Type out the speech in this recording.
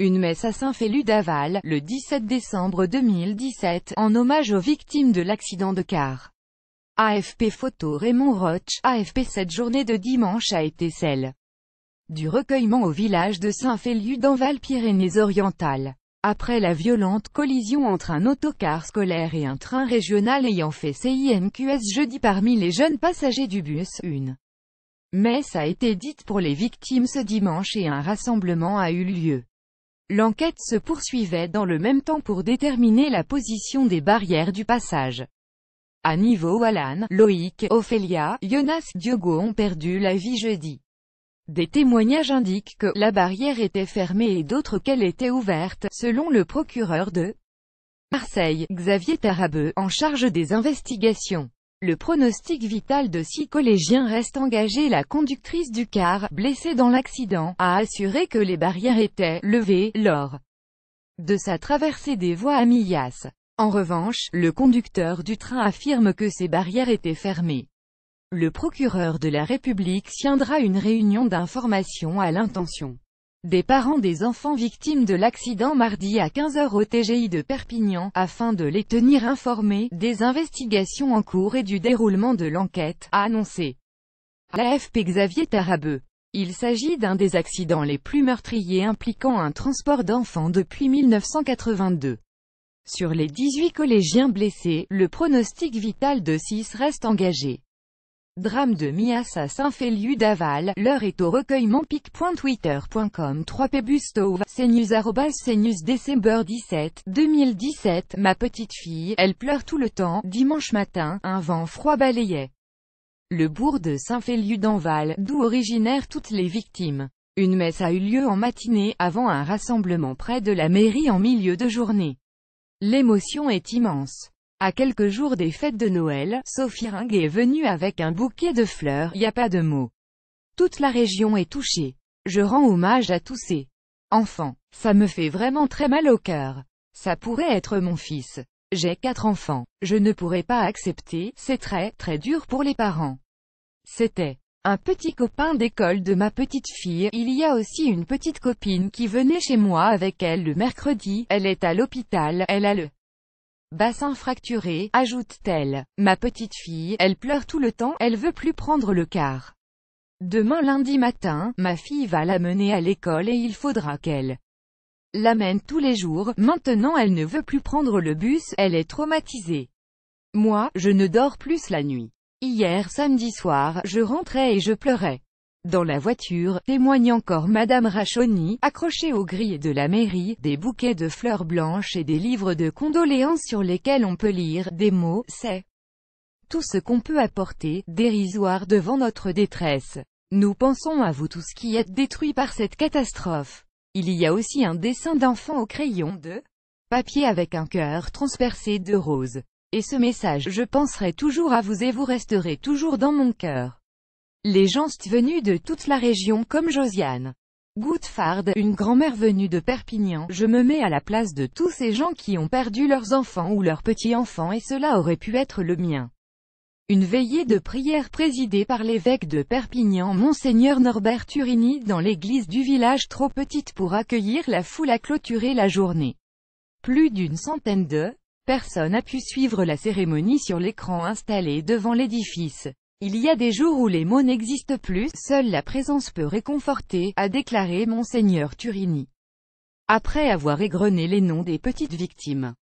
Une messe à Saint-Félu-d'Aval, le 17 décembre 2017, en hommage aux victimes de l'accident de car. AFP Photo Raymond Roche, AFP Cette journée de dimanche a été celle du recueillement au village de Saint-Félu dans pyrénées orientales Après la violente collision entre un autocar scolaire et un train régional ayant fait CIMQS jeudi parmi les jeunes passagers du bus, une messe a été dite pour les victimes ce dimanche et un rassemblement a eu lieu. L'enquête se poursuivait dans le même temps pour déterminer la position des barrières du passage. À niveau Alan, Loïc, Ophélia, Jonas Diogo ont perdu la vie jeudi. Des témoignages indiquent que la barrière était fermée et d'autres qu'elle était ouverte, selon le procureur de Marseille, Xavier Tarabeu, en charge des investigations. Le pronostic vital de six collégiens reste engagé. La conductrice du car, blessée dans l'accident, a assuré que les barrières étaient levées lors de sa traversée des voies à Millas. En revanche, le conducteur du train affirme que ces barrières étaient fermées. Le procureur de la République tiendra une réunion d'information à l'intention des parents des enfants victimes de l'accident mardi à 15h au TGI de Perpignan, afin de les tenir informés des investigations en cours et du déroulement de l'enquête, a annoncé l'AFP Xavier Tarabeu. Il s'agit d'un des accidents les plus meurtriers impliquant un transport d'enfants depuis 1982. Sur les 18 collégiens blessés, le pronostic vital de 6 reste engagé. Drame de Mias à Saint-Féliu d'Aval, l'heure est au recueillement pic.twitter.com 3 pbustov, cnews décembre 17, 2017, ma petite fille, elle pleure tout le temps, dimanche matin, un vent froid balayait. Le bourg de Saint-Féliu d'Anval, d'où originèrent toutes les victimes. Une messe a eu lieu en matinée, avant un rassemblement près de la mairie en milieu de journée. L'émotion est immense. À quelques jours des fêtes de Noël, Sophie Ring est venue avec un bouquet de fleurs, y a pas de mots. Toute la région est touchée. Je rends hommage à tous ces enfants. Ça me fait vraiment très mal au cœur. Ça pourrait être mon fils. J'ai quatre enfants. Je ne pourrais pas accepter, c'est très, très dur pour les parents. C'était un petit copain d'école de ma petite fille, il y a aussi une petite copine qui venait chez moi avec elle le mercredi, elle est à l'hôpital, elle a le Bassin fracturé, ajoute-t-elle. Ma petite fille, elle pleure tout le temps, elle veut plus prendre le car. Demain lundi matin, ma fille va l'amener à l'école et il faudra qu'elle l'amène tous les jours, maintenant elle ne veut plus prendre le bus, elle est traumatisée. Moi, je ne dors plus la nuit. Hier samedi soir, je rentrais et je pleurais. Dans la voiture, témoigne encore Madame Rachoni, accrochée aux grilles de la mairie, des bouquets de fleurs blanches et des livres de condoléances sur lesquels on peut lire des mots, c'est tout ce qu'on peut apporter, dérisoire devant notre détresse. Nous pensons à vous tous qui êtes détruits par cette catastrophe. Il y a aussi un dessin d'enfant au crayon de papier avec un cœur transpercé de roses. Et ce message, je penserai toujours à vous et vous resterez toujours dans mon cœur. Les gens sont venus de toute la région comme Josiane. Goutfard, une grand-mère venue de Perpignan, je me mets à la place de tous ces gens qui ont perdu leurs enfants ou leurs petits-enfants et cela aurait pu être le mien. Une veillée de prière présidée par l'évêque de Perpignan Monseigneur Norbert Turini dans l'église du village trop petite pour accueillir la foule a clôturé la journée. Plus d'une centaine de personnes a pu suivre la cérémonie sur l'écran installé devant l'édifice. Il y a des jours où les mots n'existent plus, seule la présence peut réconforter, a déclaré Monseigneur Turini. Après avoir égrené les noms des petites victimes,